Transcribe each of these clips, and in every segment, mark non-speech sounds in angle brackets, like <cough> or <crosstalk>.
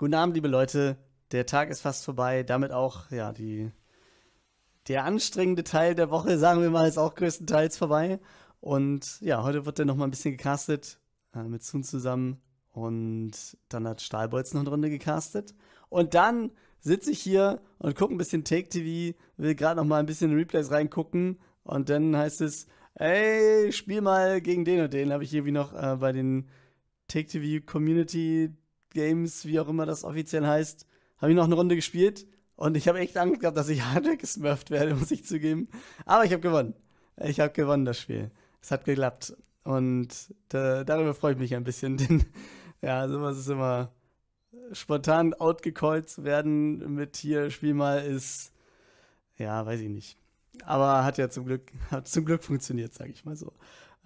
Guten Abend, liebe Leute. Der Tag ist fast vorbei. Damit auch, ja, die, der anstrengende Teil der Woche, sagen wir mal, ist auch größtenteils vorbei. Und ja, heute wird dann nochmal ein bisschen gecastet äh, mit Sun zusammen. Und dann hat Stahlbolz noch eine Runde gecastet. Und dann sitze ich hier und gucke ein bisschen Take TV, will gerade nochmal ein bisschen in Replays reingucken. Und dann heißt es, ey, spiel mal gegen den und den. Habe ich irgendwie noch äh, bei den Take TV Community Games, wie auch immer das offiziell heißt, habe ich noch eine Runde gespielt und ich habe echt Angst gehabt, dass ich <laughs> hardware gesmurft werde, muss ich zugeben. Aber ich habe gewonnen. Ich habe gewonnen das Spiel. Es hat geklappt. Und da, äh, darüber freue ich mich ein bisschen, <laughs> denn ja, sowas ist immer äh, spontan outgecallt zu werden mit hier, spiel mal ist, ja, weiß ich nicht. Aber hat ja zum Glück, <laughs> hat zum Glück funktioniert, sage ich mal so.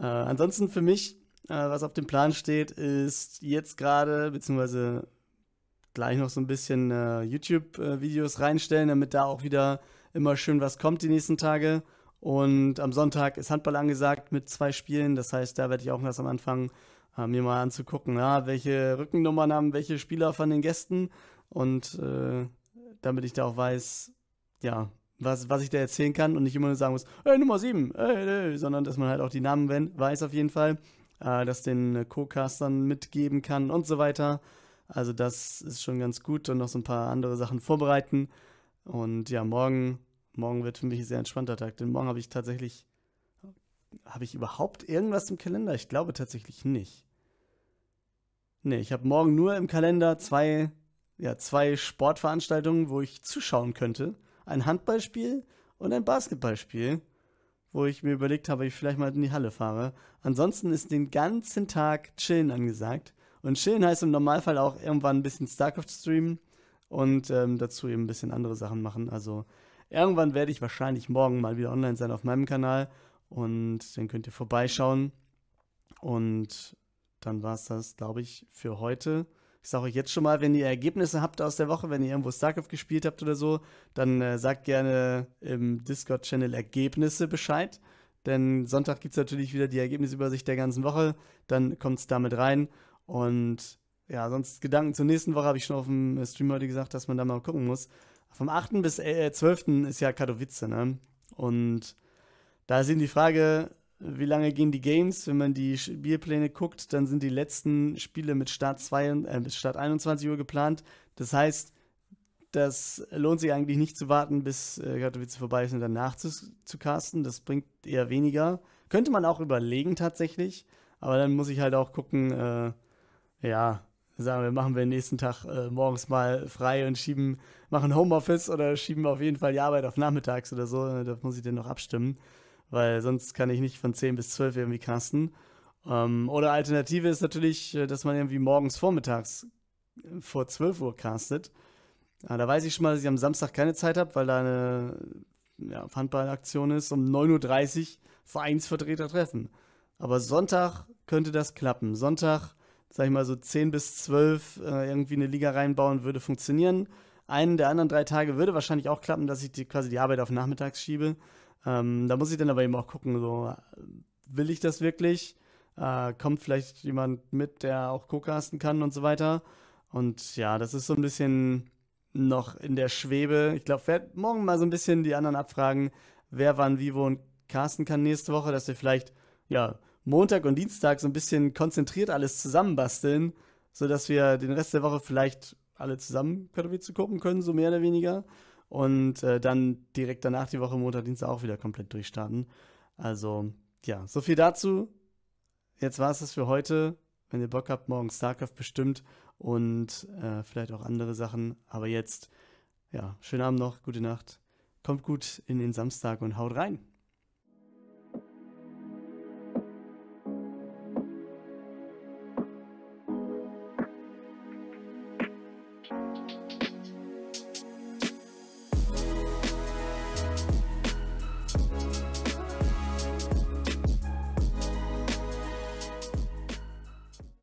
Äh, ansonsten für mich äh, was auf dem Plan steht, ist jetzt gerade, beziehungsweise gleich noch so ein bisschen äh, YouTube-Videos reinstellen, damit da auch wieder immer schön was kommt die nächsten Tage. Und am Sonntag ist Handball angesagt mit zwei Spielen. Das heißt, da werde ich auch erst am Anfang äh, mir mal anzugucken, ja, ah, welche Rückennummern haben welche Spieler von den Gästen. Und äh, damit ich da auch weiß, ja, was, was ich da erzählen kann und nicht immer nur sagen muss, hey, Nummer 7, hey, hey, sondern dass man halt auch die Namen weiß auf jeden Fall äh, das den äh, Co-Castern mitgeben kann und so weiter. Also das ist schon ganz gut und noch so ein paar andere Sachen vorbereiten. Und ja, morgen, morgen wird für mich ein sehr entspannter Tag, denn morgen habe ich tatsächlich, habe ich überhaupt irgendwas im Kalender? Ich glaube tatsächlich nicht. Nee, ich habe morgen nur im Kalender zwei, ja, zwei Sportveranstaltungen, wo ich zuschauen könnte. Ein Handballspiel und ein Basketballspiel wo ich mir überlegt habe, ich vielleicht mal in die Halle fahre. Ansonsten ist den ganzen Tag Chillen angesagt. Und Chillen heißt im Normalfall auch irgendwann ein bisschen StarCraft streamen und ähm, dazu eben ein bisschen andere Sachen machen. Also irgendwann werde ich wahrscheinlich morgen mal wieder online sein auf meinem Kanal und dann könnt ihr vorbeischauen. Und dann war es das, glaube ich, für heute. Ich sage euch jetzt schon mal, wenn ihr Ergebnisse habt aus der Woche, wenn ihr irgendwo StarCraft gespielt habt oder so, dann äh, sagt gerne im Discord-Channel Ergebnisse Bescheid. Denn Sonntag gibt es natürlich wieder die Ergebnisübersicht der ganzen Woche. Dann kommt es damit rein. Und ja, sonst Gedanken zur nächsten Woche habe ich schon auf dem äh, Stream heute gesagt, dass man da mal gucken muss. Vom 8. bis 12. Äh, ist ja Katowice, ne? Und da ist eben die Frage, wie lange gehen die Games? Wenn man die Spielpläne guckt, dann sind die letzten Spiele mit Start, 2, äh, mit Start 21 Uhr geplant. Das heißt, das lohnt sich eigentlich nicht zu warten, bis äh, vorbei ist und danach zu, zu casten. Das bringt eher weniger. Könnte man auch überlegen tatsächlich, aber dann muss ich halt auch gucken, äh, ja, sagen wir, machen wir den nächsten Tag äh, morgens mal frei und schieben, machen Homeoffice oder schieben auf jeden Fall die Arbeit auf nachmittags oder so. Äh, da muss ich dann noch abstimmen weil sonst kann ich nicht von 10 bis 12 irgendwie casten. Ähm, oder Alternative ist natürlich, äh, dass man irgendwie morgens vormittags äh, vor 12 Uhr castet. Ja, ah, da weiß ich schon mal, dass ich am Samstag keine Zeit habe, weil da eine ja, Handballaktion ist. Um 9.30 Uhr Vereinsvertreter treffen. Aber Sonntag könnte das klappen. Sonntag, sag ich mal so 10 bis 12 äh, irgendwie eine Liga reinbauen, würde funktionieren. Einen der anderen drei Tage würde wahrscheinlich auch klappen, dass ich die, quasi die Arbeit auf nachmittags schiebe. Ähm, da muss ich dann aber eben auch gucken, so will ich das wirklich? Äh, kommt vielleicht jemand mit, der auch co-casten kann und so weiter. Und ja, das ist so ein bisschen noch in der Schwebe. Ich glaube, werde morgen mal so ein bisschen die anderen abfragen, wer wann, wie, wo und casten kann nächste Woche, dass wir vielleicht, ja, Montag und Dienstag so ein bisschen konzentriert alles zusammenbasteln, sodass wir den Rest der Woche vielleicht alle zusammen Katowice gucken können, so mehr oder weniger und äh, dann direkt danach die Woche Montag, Dienstag auch wieder komplett durchstarten. Also, ja, so viel dazu. Jetzt war es das für heute. Wenn ihr Bock habt, morgen StarCraft bestimmt und äh, vielleicht auch andere Sachen. Aber jetzt, ja, schönen Abend noch, gute Nacht. Kommt gut in den Samstag und haut rein.